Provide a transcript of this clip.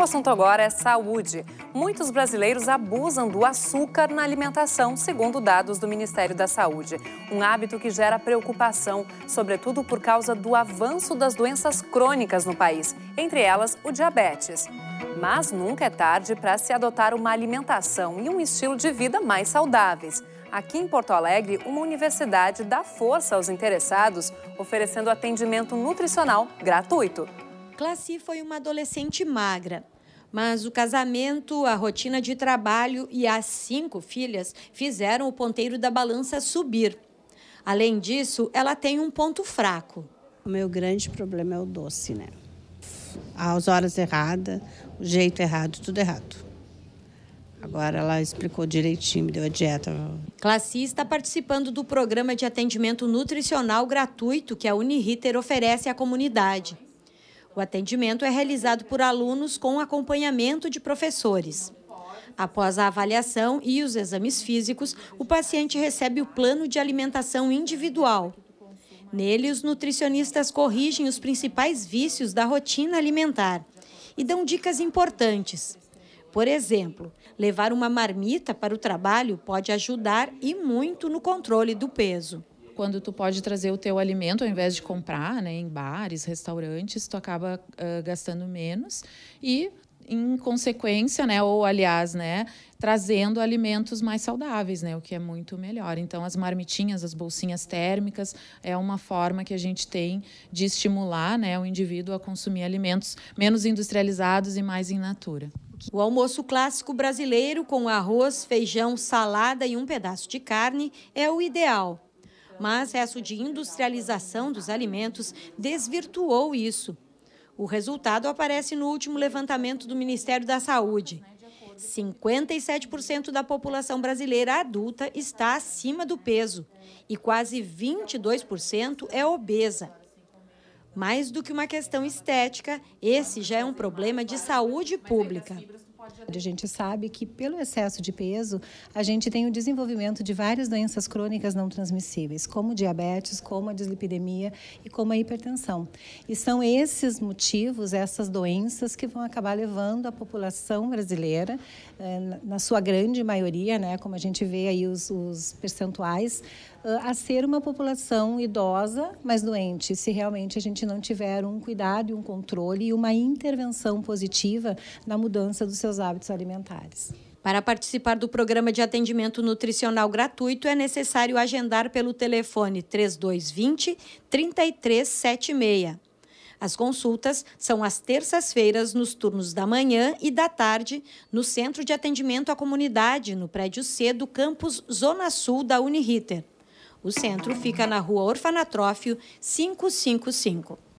O assunto agora é saúde. Muitos brasileiros abusam do açúcar na alimentação, segundo dados do Ministério da Saúde. Um hábito que gera preocupação, sobretudo por causa do avanço das doenças crônicas no país, entre elas o diabetes. Mas nunca é tarde para se adotar uma alimentação e um estilo de vida mais saudáveis. Aqui em Porto Alegre, uma universidade dá força aos interessados, oferecendo atendimento nutricional gratuito. Classi foi uma adolescente magra, mas o casamento, a rotina de trabalho e as cinco filhas fizeram o ponteiro da balança subir. Além disso, ela tem um ponto fraco. O meu grande problema é o doce, né? As horas erradas, o jeito errado, tudo errado. Agora ela explicou direitinho, me deu a dieta. Classi está participando do programa de atendimento nutricional gratuito que a Uniriter oferece à comunidade. O atendimento é realizado por alunos com acompanhamento de professores. Após a avaliação e os exames físicos, o paciente recebe o plano de alimentação individual. Nele, os nutricionistas corrigem os principais vícios da rotina alimentar e dão dicas importantes. Por exemplo, levar uma marmita para o trabalho pode ajudar e muito no controle do peso quando tu pode trazer o teu alimento ao invés de comprar, né, em bares, restaurantes, tu acaba uh, gastando menos e em consequência, né, ou aliás, né, trazendo alimentos mais saudáveis, né, o que é muito melhor. Então, as marmitinhas, as bolsinhas térmicas é uma forma que a gente tem de estimular, né, o indivíduo a consumir alimentos menos industrializados e mais em natura. O almoço clássico brasileiro com arroz, feijão, salada e um pedaço de carne é o ideal mas o processo de industrialização dos alimentos desvirtuou isso. O resultado aparece no último levantamento do Ministério da Saúde. 57% da população brasileira adulta está acima do peso e quase 22% é obesa. Mais do que uma questão estética, esse já é um problema de saúde pública. A gente sabe que, pelo excesso de peso, a gente tem o desenvolvimento de várias doenças crônicas não transmissíveis, como diabetes, como a dislipidemia e como a hipertensão. E são esses motivos, essas doenças, que vão acabar levando a população brasileira, eh, na sua grande maioria, né, como a gente vê aí os, os percentuais, ah, a ser uma população idosa, mas doente, se realmente a gente não tiver um cuidado e um controle e uma intervenção positiva na mudança dos seus hábitos alimentares. Para participar do programa de atendimento nutricional gratuito, é necessário agendar pelo telefone 3220 3376. As consultas são às terças-feiras nos turnos da manhã e da tarde no Centro de Atendimento à Comunidade, no prédio C do campus Zona Sul da Uniriter. O centro fica na rua Orfanatrófio 555.